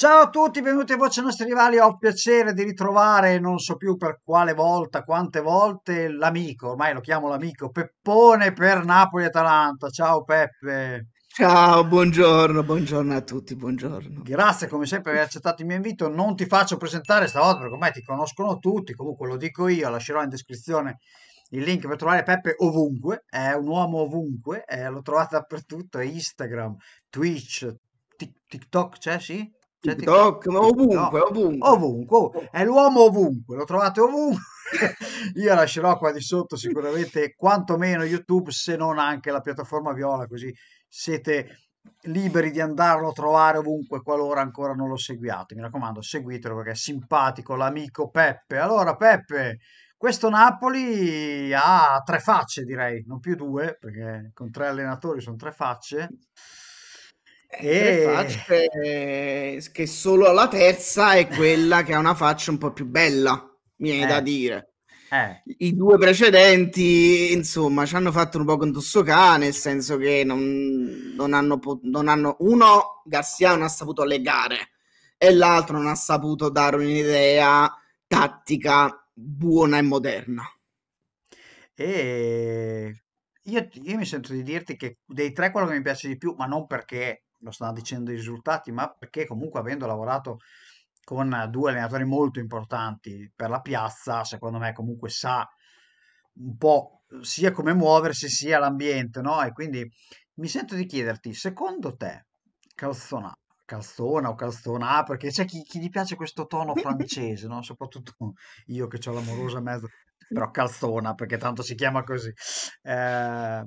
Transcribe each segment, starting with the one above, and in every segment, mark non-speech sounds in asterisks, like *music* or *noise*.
Ciao a tutti, benvenuti a Voce Nostri Rivali. Ho il piacere di ritrovare, non so più per quale volta, quante volte, l'amico, ormai lo chiamo l'amico, Peppone per Napoli-Atalanta. Ciao Peppe. Ciao, buongiorno, buongiorno a tutti, buongiorno. Grazie come sempre per aver accettato il mio invito. Non ti faccio presentare stavolta perché ormai ti conoscono tutti, comunque lo dico io, lascerò in descrizione il link per trovare Peppe ovunque, è un uomo ovunque, eh, lo trovate dappertutto, Instagram, Twitch, TikTok, c'è cioè, sì? Cioè, TikTok, TikTok, ovunque, no, ovunque, ovunque. È l'uomo ovunque, lo trovate ovunque. *laughs* Io lascerò qua di sotto sicuramente quantomeno YouTube, se non anche la piattaforma viola, così siete liberi di andarlo a trovare ovunque qualora ancora non lo seguiate. Mi raccomando, seguitelo perché è simpatico l'amico Peppe. Allora, Peppe, questo Napoli ha tre facce, direi, non più due, perché con tre allenatori sono tre facce. E... facce cioè, che solo la terza è quella che ha una faccia un po' più bella, mi viene eh. da dire. Eh. I due precedenti, insomma, ci hanno fatto un po' con tusso cane, nel senso che non, non, hanno, non hanno... Uno, Garcia non ha saputo legare e l'altro non ha saputo dare un'idea tattica buona e moderna. E io, io mi sento di dirti che dei tre quello che mi piace di più, ma non perché lo stanno dicendo i risultati, ma perché comunque avendo lavorato con due allenatori molto importanti per la piazza, secondo me comunque sa un po' sia come muoversi sia l'ambiente, no? E quindi mi sento di chiederti, secondo te, Calzona, Calzona o Calzona, ah, perché c'è chi, chi gli piace questo tono francese, no? Soprattutto io che ho l'amorosa mezza, però Calzona, perché tanto si chiama così, eh,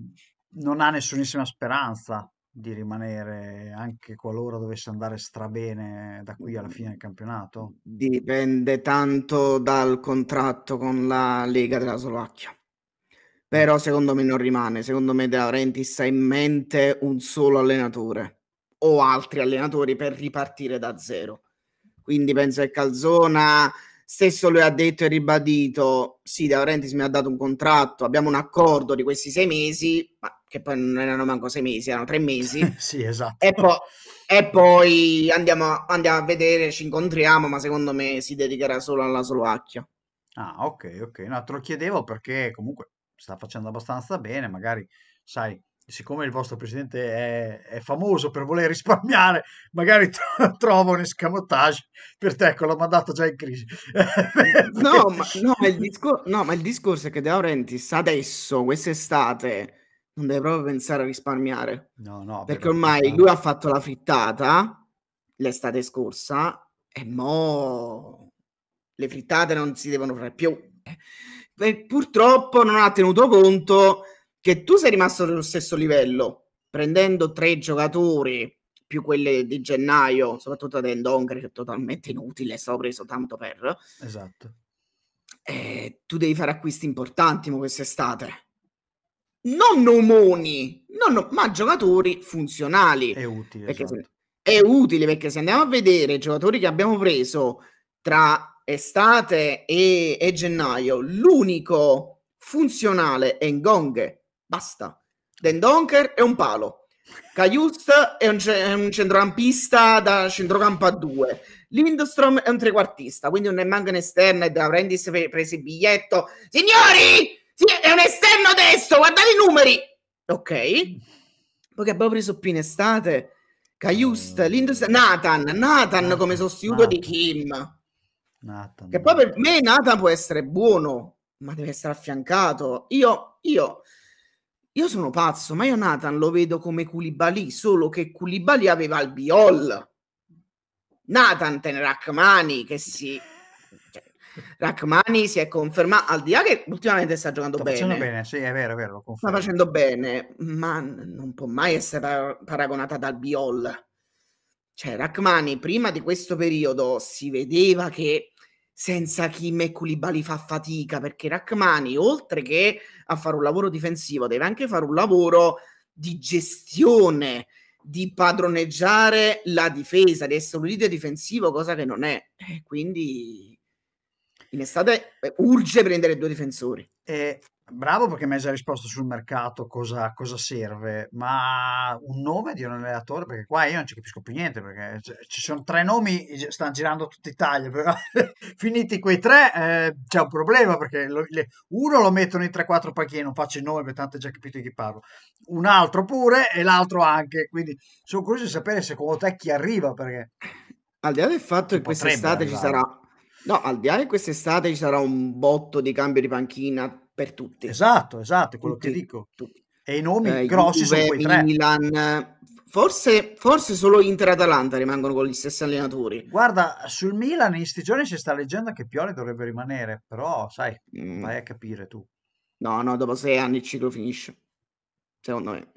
non ha nessunissima speranza di rimanere anche qualora dovesse andare strabene da qui alla fine del campionato? Dipende tanto dal contratto con la Lega della Slovacchia. Mm. Però secondo me non rimane, secondo me De Laurentiis ha in mente un solo allenatore o altri allenatori per ripartire da zero. Quindi penso che Calzona stesso lui ha detto e ribadito, sì, De Laurentiis mi ha dato un contratto, abbiamo un accordo di questi sei mesi, ma che poi non erano manco sei mesi, erano tre mesi. *laughs* sì, esatto. E, po- e poi andiamo a-, andiamo a vedere, ci incontriamo, ma secondo me si dedicherà solo alla Slovacchia. Ah, ok, ok. No, te lo chiedevo perché comunque sta facendo abbastanza bene, magari, sai, siccome il vostro presidente è, è famoso per voler risparmiare, magari *laughs* tro- trova un escamotage per te, ecco, l'ho mandato già in crisi. no, *laughs* ma, no, ma discor- no, ma il discorso è che De Laurentiis adesso, quest'estate, non deve proprio pensare a risparmiare. No, no. Perché per ormai farlo. lui ha fatto la frittata l'estate scorsa e mo le frittate non si devono fare più. Eh, e purtroppo non ha tenuto conto che tu sei rimasto nello stesso livello, prendendo tre giocatori più quelle di gennaio, soprattutto ad Endongre, che è totalmente inutile, è preso tanto per... Esatto. Eh, tu devi fare acquisti importanti quest'estate. Non nomoni, non no, ma giocatori funzionali. È utile. Perché esatto. se, è utile perché se andiamo a vedere i giocatori che abbiamo preso tra estate e, e gennaio, l'unico funzionale è Ngong Basta. Den Donker è un palo. Caiust è un, è un centrocampista da centrocampo a due. Lindstrom è un trequartista, quindi non è manco un esterno e da Brandis prese il biglietto. Signori, è un esterno destro, guardate i numeri. Ok. Poi che abbiamo preso più in estate. Caiust, eh. Lindstrom, Nathan, Nathan come sostituto Nathan. di Kim. Nathan. Che poi per me Nathan può essere buono, ma deve essere affiancato. Io, io io sono pazzo, ma io Nathan lo vedo come Koulibaly, solo che Koulibaly aveva il biol. Nathan ten Rachmani che si... Cioè, Rachmani si è confermato, al di là che ultimamente sta giocando sta bene. bene sì, è vero, è vero, sta facendo bene, ma non può mai essere paragonata dal Biol. Cioè, Rachmani prima di questo periodo si vedeva che senza Kim e Koulibaly fa fatica perché Rachmani oltre che a fare un lavoro difensivo deve anche fare un lavoro di gestione di padroneggiare la difesa di essere un leader difensivo cosa che non è quindi in estate eh, urge prendere due difensori. Eh, bravo perché mi hai già risposto sul mercato cosa, cosa, serve, ma un nome di un allenatore, perché qua io non ci capisco più niente, perché cioè, ci sono tre nomi, stanno girando tutta Italia, però *laughs* finiti quei tre eh, c'è un problema, perché lo, le, uno lo mettono in 3-4 panchine, non faccio il nome perché tanto hai già capito di chi parlo, un altro pure e l'altro anche, quindi sono curioso di sapere secondo te chi arriva, perché... Al di là del fatto che quest'estate ci sarà No, al di là di quest'estate ci sarà un botto di cambio di panchina per tutti. Esatto, esatto, è quello tutti, che dico. Tutti. E i nomi eh, grossi Juve, sono quei Milan, forse, forse, solo Inter e Atalanta rimangono con gli stessi allenatori. Guarda, sul Milan in questi giorni si sta leggendo che Pioli dovrebbe rimanere, però sai, mm. vai a capire tu. No, no, dopo sei anni il ciclo finisce, secondo me.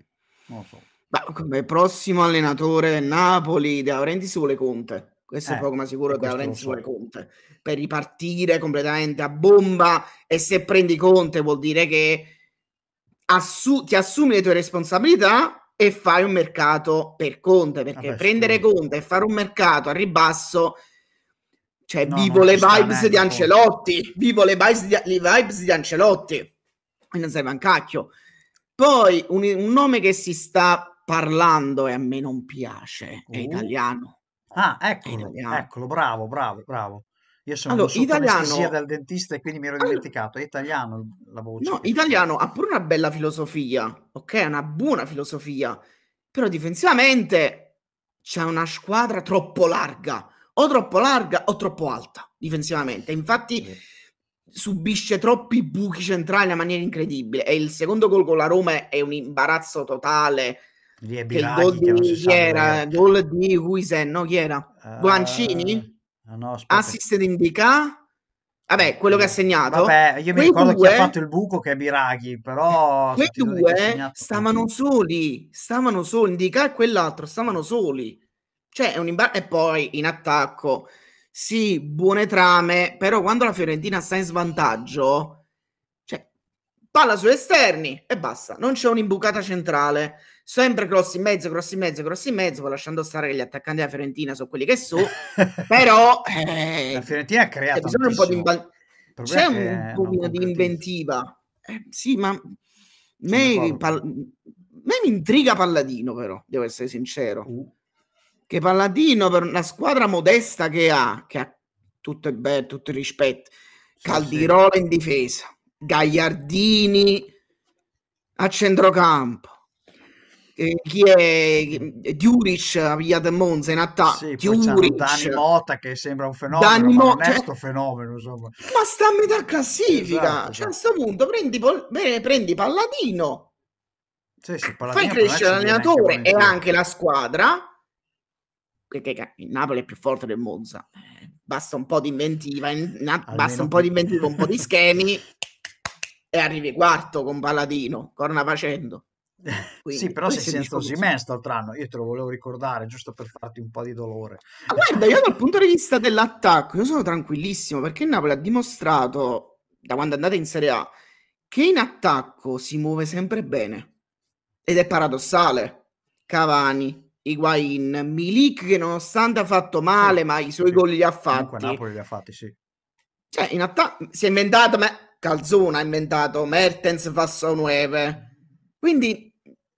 Non lo so. Beh, come prossimo allenatore Napoli, De Laurentiis vuole Conte questo eh, è poco ma sicuro che Lorenzo vuole Conte per ripartire completamente a bomba e se prendi Conte vuol dire che assu- ti assumi le tue responsabilità e fai un mercato per Conte perché Vabbè, prendere sicuro. Conte e fare un mercato a ribasso cioè no, vivo, le vibes di Ancelotti vivo le vibes di, le vibes di Ancelotti e non serve un cacchio poi un, un nome che si sta parlando e a me non piace uh. è italiano Ah, eccolo, eccolo, bravo, bravo, bravo. Io sono allora, italiano sia dal dentista e quindi mi ero dimenticato. È italiano la voce. No, italiano ha pure una bella filosofia, ok? Una buona filosofia, però difensivamente c'è una squadra troppo larga, o troppo larga o troppo alta difensivamente. Infatti subisce troppi buchi centrali in maniera incredibile e il secondo gol con la Roma è un imbarazzo totale Lì è Biraghi, che, di, so chi era? Gol di Huisen, no? Chi era? Uh, Guancini? Eh, no, Assist in DK? Vabbè, quello che ha segnato. Vabbè, io mi Quei ricordo due... chi ha fatto il buco che è Biraghi, però... Quei due stavano soli, stavano soli, in DK e quell'altro stavano soli. Cioè, un imbar- e poi in attacco, sì, buone trame, però quando la Fiorentina sta in svantaggio, cioè, palla sugli esterni e basta, non c'è un'imbucata centrale sempre cross in mezzo, cross in mezzo, cross in mezzo, lasciando stare che gli attaccanti della Fiorentina sono quelli che su, *laughs* però... Eh, la Fiorentina ha creato... C'è cioè, un po' di, imba- c'è un pochino di inventiva. Eh, sì, ma... Me, pal- me mi intriga Palladino, però, devo essere sincero. Uh. Che Palladino, per una squadra modesta che ha, che ha tutto il, be- tutto il rispetto, Caldirola in difesa, Gagliardini a centrocampo, eh, chi è eh, Diuric ha pigliato Monza in attacco sì, Dani Mota che sembra un fenomeno Dani ma Mo- cioè, fenomeno insomma. ma sta a metà classifica esatto, cioè, cioè a questo punto prendi, pol- beh, prendi Palladino sì, sì, fai crescere l'allenatore e anche la squadra perché il Napoli è più forte del Monza eh, basta un po' di inventiva in, na- basta un po' di inventiva un po' di schemi e arrivi quarto con Palladino corna facendo quindi, sì, però sei senza Osimen quest'altro io te lo volevo ricordare giusto per farti un po' di dolore. Ma guarda, io dal punto di vista dell'attacco, io sono tranquillissimo perché Napoli ha dimostrato da quando è andata in Serie A che in attacco si muove sempre bene ed è paradossale. Cavani, Higuain, Milik che nonostante ha fatto male, sì, ma i suoi sì. gol li ha fatti. Comunque Napoli li ha fatti, sì. Cioè, in attacco si è inventato, ma Calzona ha inventato Mertens, Fasso Quindi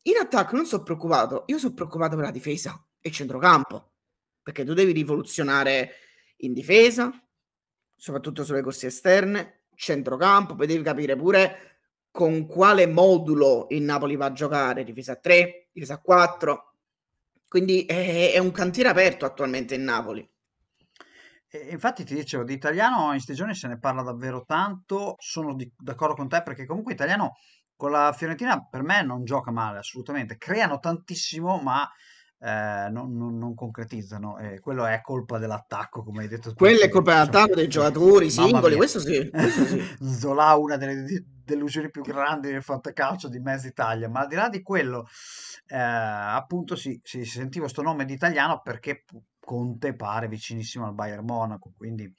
in attacco non sono preoccupato, io sono preoccupato per la difesa e centrocampo, perché tu devi rivoluzionare in difesa, soprattutto sulle corsie esterne, centrocampo, poi devi capire pure con quale modulo il Napoli va a giocare, difesa 3, difesa 4. Quindi è, è un cantiere aperto attualmente in Napoli. Infatti ti dicevo, di italiano in stagione se ne parla davvero tanto, sono di, d'accordo con te perché comunque italiano con la Fiorentina per me non gioca male assolutamente, creano tantissimo ma eh, non, non, non, concretizzano, eh, quello è colpa dell'attacco come hai detto. tu. Quello è colpa dell'attacco dei cioè, giocatori singoli, questo sì, questo sì. *laughs* Zola una delle delusioni più grandi del calcio di mezza Italia, ma al di là di quello eh, appunto si sì, sì, sentivo questo nome di italiano perché Conte pare vicinissimo al Bayern Monaco, quindi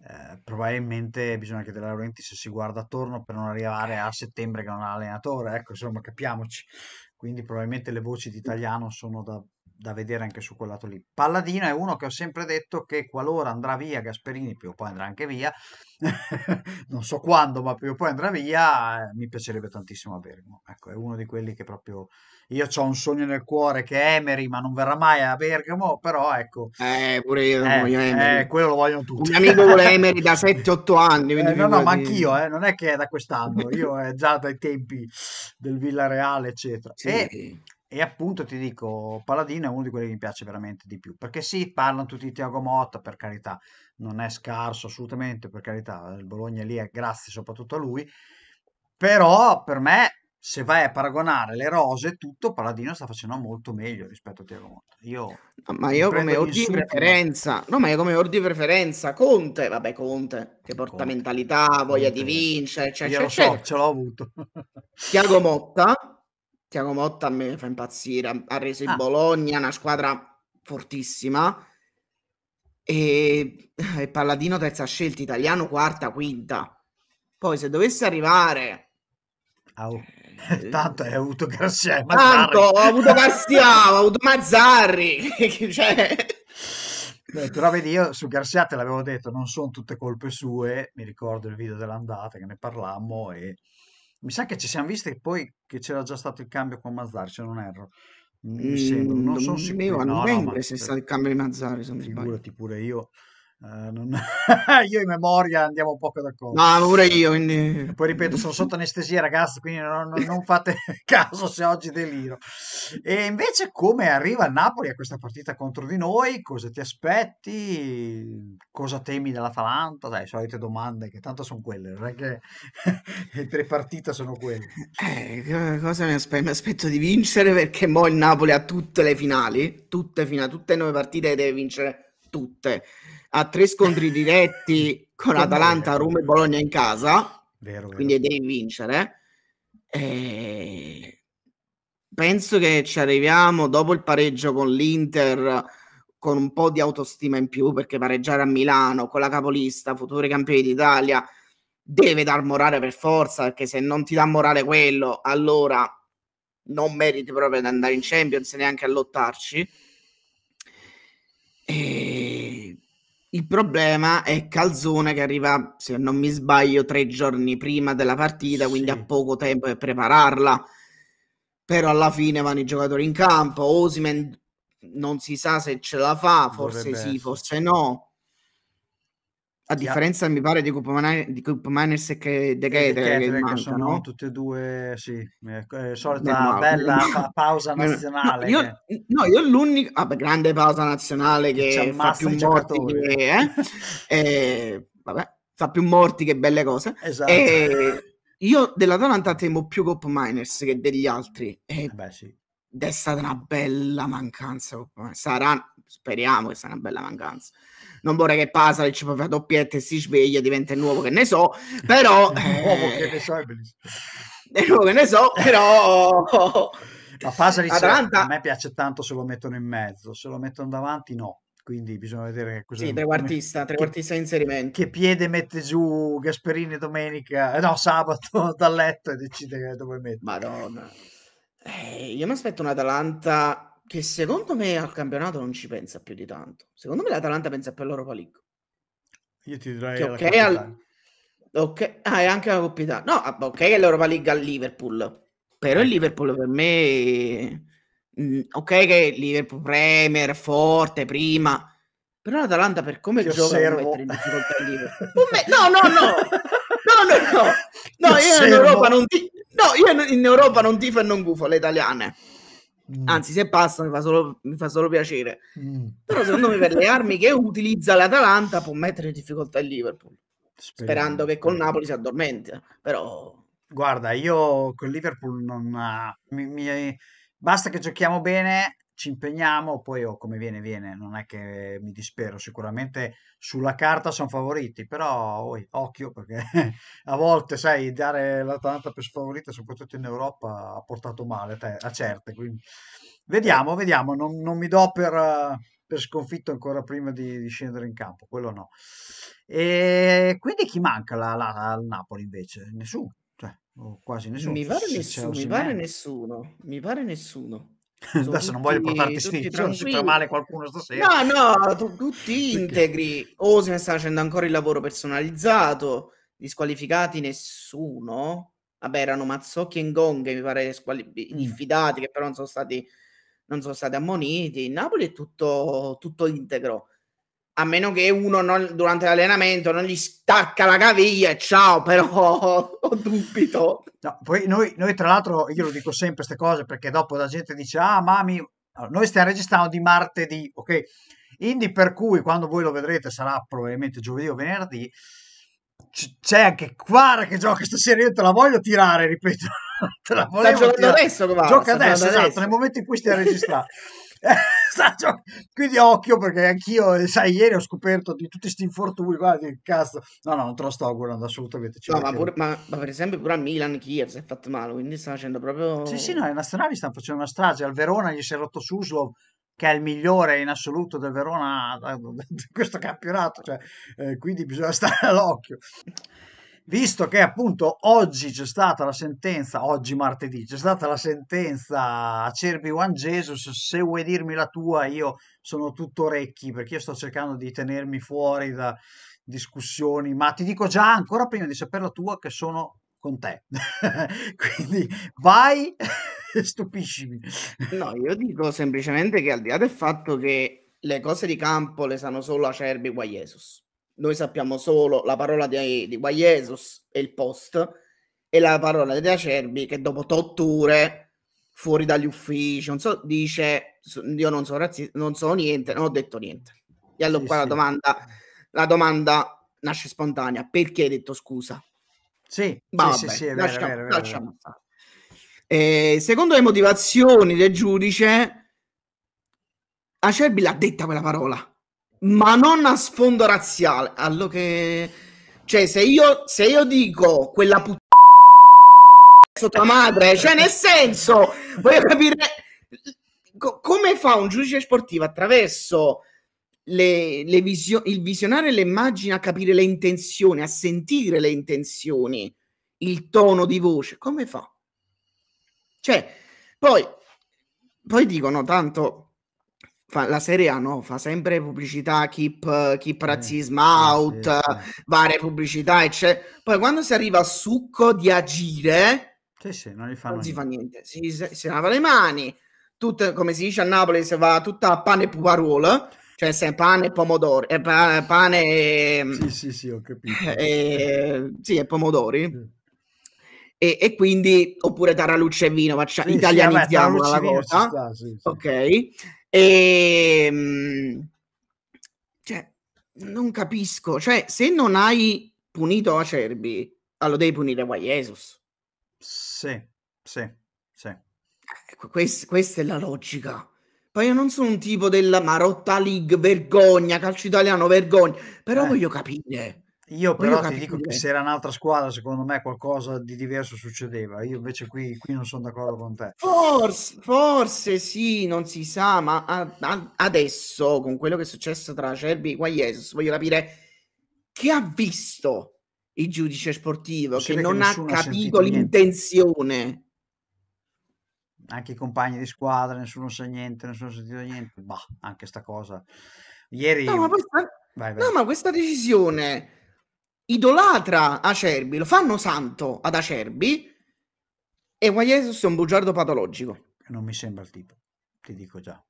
eh, probabilmente bisogna che De Laurenti se si guarda attorno per non arrivare a settembre che non ha allenatore, ecco insomma capiamoci, quindi probabilmente le voci di italiano sono da da vedere anche su quel lato lì. Palladino è uno che ho sempre detto che qualora andrà via Gasperini, più o poi andrà anche via, *laughs* non so quando, ma più o poi andrà via, eh, mi piacerebbe tantissimo averlo. Ecco, è uno di quelli che proprio io ho un sogno nel cuore che è Emery, ma non verrà mai a Bergamo, però ecco. Eh, pure io eh, voglio eh, Emery. Eh, quello lo vogliono tutti. Un amico vuole *laughs* Emery da 7-8 anni. Eh, no, no, ma anch'io, eh, non è che è da quest'anno, io è già dai tempi del Villareale, eccetera. Sì. E e appunto ti dico, Paladino è uno di quelli che mi piace veramente di più, perché sì, parlano tutti di Tiago Motta, per carità, non è scarso assolutamente, per carità, il Bologna lì è grazie soprattutto a lui, però per me, se vai a paragonare le rose e tutto, Paladino sta facendo molto meglio rispetto a Tiago Motta. Io, ma io come or di preferenza, no ma io come or di preferenza, Conte, vabbè Conte, che porta Conte. mentalità, voglia Conte. di vincere, eccetera, cioè, eccetera. Io cioè, lo so, cioè, ce l'ho avuto. Tiago Motta Tiago Motta a me fa impazzire, ha reso in ah. Bologna una squadra fortissima e, e Palladino terza scelta, Italiano quarta, quinta. Poi se dovesse arrivare... Oh. *laughs* tanto hai avuto Garcia, Tanto ho avuto Garcia, ho avuto Mazzarri. *laughs* cioè... Beh, però vedi, io su Garcia te l'avevo detto, non sono tutte colpe sue, mi ricordo il video dell'andata che ne parlammo e mi sa che ci siamo visti poi che c'era già stato il cambio con Mazzar, se non erro. Mi mm, sembra, non sono sicuro. Io a novembre no, no, c'è stato il cambio di Mazzari, se non sbaglio. Figurati pure io. Eh, non... *laughs* io in memoria andiamo poco d'accordo. No, pure io. Quindi... Poi ripeto, sono sotto anestesia, ragazzi, quindi non, non, fate *laughs* caso se oggi deliro. E invece, come arriva il Napoli a questa partita contro di noi? Cosa ti aspetti? Cosa temi dall'Atalanta? Dai, solite domande, che tanto sono quelle, non è che *laughs* le tre partite sono quelle. Eh, eh cosa mi aspetto? Mi aspetto di vincere perché mo il Napoli ha tutte le finali, tutte, fino a tutte le nuove partite deve vincere tutte a tre scontri *laughs* diretti con Atalanta, Roma e Bologna in casa, vero, quindi devi vincere. E... Penso che ci arriviamo dopo il pareggio con l'Inter con un po' di autostima in più perché pareggiare a Milano con la capolista, futuri campioni d'Italia, deve dar morale per forza perché se non ti dà morale quello, allora non meriti proprio di andare in Champions neanche a lottarci. E il problema è Calzone che arriva, se non mi sbaglio, tre giorni prima della partita, sì. quindi ha poco tempo per prepararla. Però alla fine vanno i giocatori in campo. Osimen non si sa se ce la fa, forse Dovrebbe sì, essere. forse no a differenza yeah. mi pare di Coop, Miner, di Coop Miners e che The Gator, che, mancano. sono tutti e due sì, eh, eh sorta no, bella no. *laughs* pausa nazionale no, io, che... no, io l'unica ah, beh, grande pausa nazionale che C'è fa più morti che, eh? *laughs* e, eh, vabbè, fa più morti che belle cose esatto. e, io dell'Atalanta temo più Coop Miners che degli altri e, eh beh, sì è stata una bella mancanza. Sarà, speriamo che sia una bella mancanza. Non vorrei che Pasalic fa doppietta e si sveglia, diventa il nuovo che ne so, però... *laughs* Eh, nuovo eh, che ne so è bellissimo. Il nuovo che ne so, però... *laughs* Ma Pasalic Atalanta... a me piace tanto se lo mettono in mezzo, se lo mettono davanti no quindi bisogna vedere che cosa sì, trequartista, trequartista che, inserimento che piede mette giù Gasperini domenica eh, no sabato *laughs* dal letto e decide dove mette madonna eh, io mi aspetto un'Atalanta che secondo me al campionato non ci pensa più di tanto. Secondo me l'Atalanta pensa più all'Europa League. Io ti direi ok, al... okay... Ah, è anche la Coppa Italia. No, ah, ok, è l'Europa League al Liverpool. Però il Liverpool per me mm, ok che Liverpool Premier forte prima però l'Atalanta per come Ti gioca osservo. in difficoltà il Liverpool *laughs* no no no no no no no io in Europa non, di- No, io in Europa non tifo e non gufo le italiane. Mm. Anzi, se passa mi fa solo, mi fa solo piacere. Mm. Però secondo me per le armi che utilizza l'Atalanta può mettere in difficoltà il Liverpool. Speriamo. Sperando che col Napoli si addormenti. Però... Guarda, io con Liverpool non... Ah, mi, mi... Basta che giochiamo bene ci impegniamo, poi oh, come viene viene, non è che mi dispero, sicuramente sulla carta sono favoriti, però oh, occhio perché *laughs* a volte, sai, dare l'Atalanta per sfavorita, soprattutto in Europa, ha portato male a, certe, quindi vediamo, vediamo, non, non mi do per, per, sconfitto ancora prima di, di, scendere in campo, quello no. E quindi chi manca al Napoli invece? Nessuno. Cioè, quasi nessuno. Mi pare, nessuno, mi pare nessuno, mi pare nessuno. Adesso tutti, non voglio portarti sfiga, non si fa male qualcuno stasera. No, no, tu, tutti Perché? integri. Osi sta facendo ancora il lavoro personalizzato, disqualificati nessuno. Vabbè, erano Mazzocchi e Ngong, mi pare, squali- diffidati, mm. che però non sono stati, non sono stati ammoniti. Il Napoli è tutto, tutto integro a meno che uno non, durante l'allenamento non gli stacca la caviglia, ciao, però *laughs* ho dubito. No, poi noi, noi, tra l'altro, io lo dico sempre queste cose perché dopo la gente dice, ah, mami, noi stiamo registrando di martedì, ok? Quindi per cui quando voi lo vedrete sarà probabilmente giovedì o venerdì, c'è anche Quara che gioca stasera, io te la voglio tirare, ripeto. *laughs* te la voglio tirare. adesso, Quara. Gioca adesso, adesso, esatto, nel momento in cui stiamo registrando. *laughs* *laughs* quindi occhio perché anch'io, sai, ieri ho scoperto di tutti questi infortuni, guarda che cazzo, no, no, non te lo sto augurando assolutamente. No, ma, pure, ma, ma, per esempio pure a Milan Kier si è fatto male, quindi sta facendo proprio... Sì, sì, no, le nazionali stanno facendo una strage, al Verona gli si è rotto Suslov, che è il migliore in assoluto del Verona di *laughs* questo campionato, cioè, eh, quindi bisogna stare *laughs* all'occhio visto che appunto oggi c'è stata la sentenza, oggi martedì c'è stata la sentenza a Cerbi Juan Jesus, se vuoi dirmi la tua io sono tutto orecchi perché io sto cercando di tenermi fuori da discussioni, ma ti dico già ancora prima di sapere la tua che sono con te. *laughs* Quindi vai e stupiscimi. No, io dico semplicemente che al di là del fatto che le cose di campo le sanno solo Acerbi e Guaiesus noi sappiamo solo la parola di, di Guaiesos e il post e la parola di Acerbi che dopo 8 fuori dagli uffici non so, dice io non sono razzista, non so niente, non ho detto niente. E allora sì, qua sì. La, domanda, la domanda nasce spontanea, perché hai detto scusa? Sì, Ma sì, vabbè, sì, sì, vero, lasciamo, vero, lasciamo vero. Eh, secondo le motivazioni del giudice, Acerbi l'ha detta quella parola ma non a sfondo razziale. Allo che... Cioè, se io, se io dico quella puttana sotto la madre, cioè nel senso, voglio capire co- come fa un giudice sportivo attraverso le, le visio- il visionare le immagini a capire le intenzioni, a sentire le intenzioni, il tono di voce, come fa? Cioè, poi, poi dicono tanto Fa, la Serie A no, fa sempre pubblicità, keep, keep eh, razzismo eh, out, sì, sì. varie pubblicità, eccetera. Poi quando si arriva al succo di agire, sì, sì, non, non si fa niente, si, si, si lava le mani, tutto, come si dice a Napoli, si va tutta a pane e puparol, cioè se pane e pomodori, eh, pane e... Sì, sì, sì, ho capito. Eh, sì, e pomodori. E, e, quindi oppure dare luce e vino, faccia, cioè, sì, italianizziamo sì, vabbè, la cosa. Sta, sì, sì. Ok. E, ehm, cioè, non capisco, cioè, se non hai punito Acerbi, allora devi punire Guai Jesus. Sì, sì, sì. Ecco, eh, questa, questa è la logica. Poi io non sono un tipo della Marotta League, vergogna, calcio italiano, vergogna, però eh. voglio capire io però io ti dico che se era un'altra squadra, secondo me qualcosa di diverso succedeva. Io invece qui, qui non sono d'accordo con te. Forse, forse sì, non si sa, ma a, a, adesso con quello che è successo tra Cerbi e Guaiesus, voglio capire che ha visto il giudice sportivo non che non che ha capito ha l'intenzione. Anche i compagni di squadra, nessuno sa niente, nessuno ha sentito niente. Bah, anche sta cosa. Ieri... No, ma questa, vai, vai. No, ma questa decisione idolatra Acerbi, lo fanno santo ad Acerbi e Juan Jesus è un bugiardo patologico. Non mi sembra il tipo, ti dico già.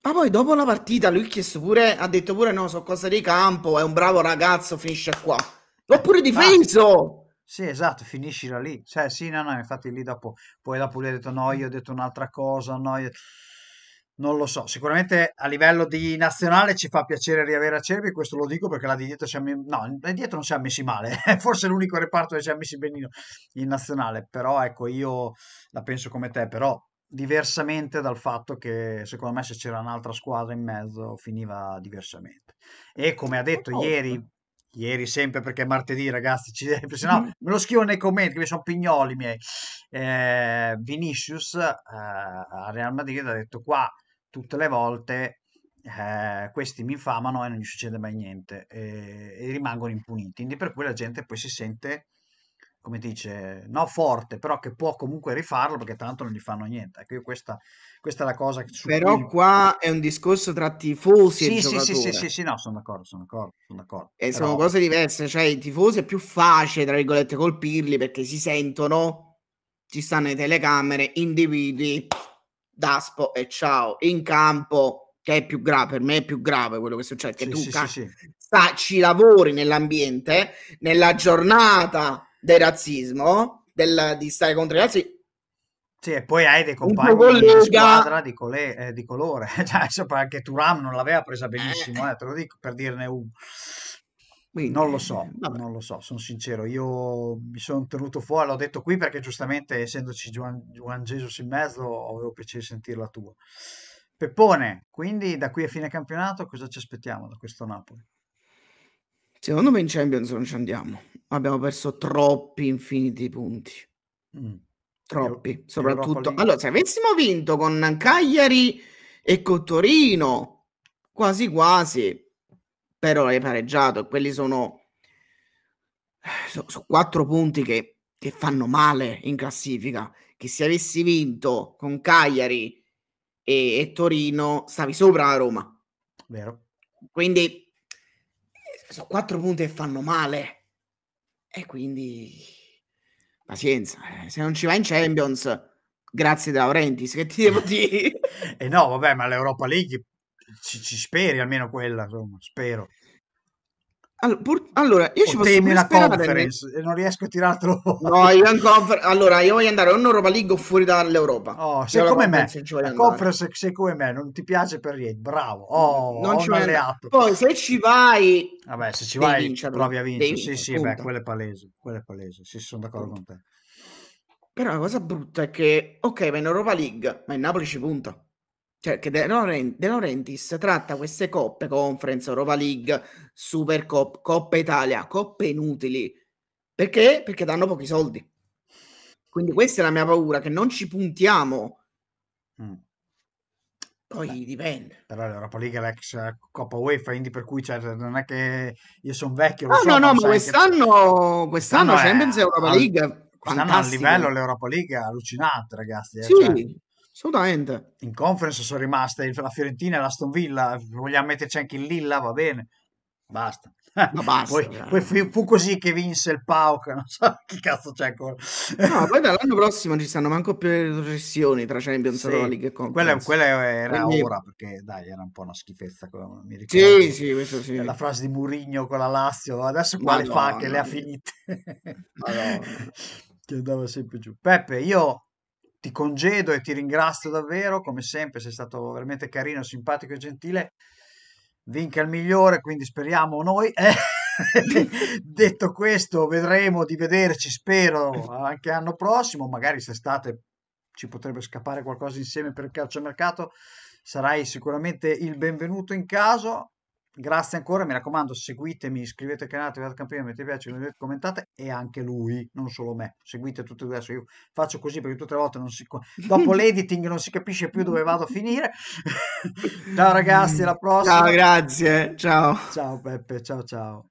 Ma poi dopo la partita lui chiesto pure, ha detto pure no, so cosa di campo, è un bravo ragazzo, finisce qua. L'ho eh, pure difeso! Ah, sì, esatto, da lì. Cioè, sì, no, no, infatti lì dopo, poi dopo lui ha detto no, io ho detto un'altra cosa, no, io non lo so, sicuramente a livello di nazionale ci fa piacere riavere Acerbi, questo lo dico perché là di dietro, siamo, no, là dietro non ci ha messi male, *laughs* è forse l'unico reparto che ci ha messi benino in nazionale, però ecco io la penso come te, però diversamente dal fatto che secondo me se c'era un'altra squadra in mezzo finiva diversamente. E come ha detto oh, ieri, ieri sempre perché è martedì ragazzi, ci, se no mm-hmm. me lo scrivo nei commenti che sono pignoli miei, eh, Vinicius eh, a Real Madrid ha detto qua tutte le volte eh, questi mi infamano e non gli succede mai niente e, e, rimangono impuniti. Quindi per cui la gente poi si sente, come dice, no forte, però che può comunque rifarlo perché tanto non gli fanno niente. Ecco, questa, questa, è la cosa che... Però cui... qua è un discorso tra tifosi sì, e sì, giocatore. Sì, sì, sì, sì, no, sono d'accordo, sono d'accordo, sono d'accordo. E però... sono cose diverse, cioè i tifosi è più facile, tra virgolette, colpirli perché si sentono, ci stanno le telecamere, individui Daspo e Ciao in campo, che è più grave, per me è più grave quello che succede, che sì, tu sì, ca- sì, sta, ci lavori nell'ambiente, nella giornata del razzismo, del, di stare contro i razzi sì, e poi hai dei compagni collega... di squadra di, cole, eh, di colore. *laughs* cioè, anche Turam non l'aveva presa eh. benissimo, eh, te lo dico per dirne uno. Quindi, non lo so, eh, vabbè. non lo so, sono sincero, io mi sono tenuto fuori, l'ho detto qui perché giustamente essendoci Juan, Jesus in mezzo avevo piacere di sentire tua. Peppone, quindi da qui a fine campionato cosa ci aspettiamo da questo Napoli? Secondo me in Champions non ci andiamo, abbiamo perso troppi infiniti punti. Mm. Troppi, Euro- soprattutto. Allora, se avessimo vinto con Cagliari e con Torino, quasi quasi, però hai pareggiato. Quelli sono, sono, sono quattro punti che, che, fanno male in classifica. Che se avessi vinto con Cagliari e, e Torino, stavi sopra la Roma. Vero. Quindi eh, sono quattro punti che fanno male. E quindi pazienza. Eh. Se non ci va in Champions, grazie da Laurentiis, che ti devo *laughs* dire? e eh no, vabbè, ma l'Europa League ci, ci speri almeno quella, insomma, spero. Allora, pur... allora, io o ci posso temi la conference e non riesco a tirartelo no, io confer... allora io voglio andare o in Europa League o fuori dall'Europa oh, sei come me la conference sei come me non ti piace per niente bravo oh, non ci alleato poi se ci vai vabbè se ci vai vincerlo, provi a vincere sì sì punto. beh quello è palese quello è palese sì sono d'accordo con te però la cosa brutta è che ok va in Europa League ma in Napoli ci punta cioè che De, Laurentiis tratta queste coppe, Conference, Europa League, Super Cop, Coppa Italia, coppe inutili. Perché? Perché danno pochi soldi. Quindi questa è la mia paura, che non ci puntiamo. Mm. Poi Beh, dipende. Però l'Europa League è l'ex Coppa UEFA, quindi per cui cioè, non è che io sono vecchio. No, so, no, no, ma quest'anno, che... quest'anno, quest'anno Champions è... Europa League. Quest'anno a livello l'Europa League è allucinante, ragazzi. Eh, sì. Cioè Assolutamente. In conference sono rimaste la Fiorentina e l'Aston Villa, vogliamo metterci anche il Lilla, va bene. Basta. Ma *laughs* basta. poi, poi fu, fu, così che vinse il Pauk, *laughs* non so che cazzo c'è ancora. no, poi dall'anno prossimo ci stanno manco più le retrocessioni tra Champions sì. League e Conference. Quella, quella era Quindi... ora, perché dai, era un po' una schifezza, mi ricordo. Sì, sì, questo sì. La frase di Murigno con la Lazio, adesso quale no, fa no, che no, le ha finite? *laughs* che andava sempre giù. Peppe, io ti congedo e ti ringrazio davvero, come sempre sei stato veramente carino, simpatico e gentile. Vinca il migliore, quindi speriamo noi. *laughs* Eh, detto questo, vedremo di vederci, spero, anche l'anno prossimo, magari se estate ci potrebbe scappare qualcosa insieme per il calciomercato, sarai sicuramente il benvenuto in caso. Grazie ancora, mi raccomando, seguitemi, iscrivetevi al canale, attivate il campanello, mettete piace, commentate e anche lui, non solo me. Seguite tutti e due adesso. Io faccio così perché tutte le volte non si... dopo *laughs* l'editing non si capisce più dove vado a finire. *laughs* ciao ragazzi, alla prossima. Ciao, grazie. Ciao. Ciao Peppe, ciao ciao.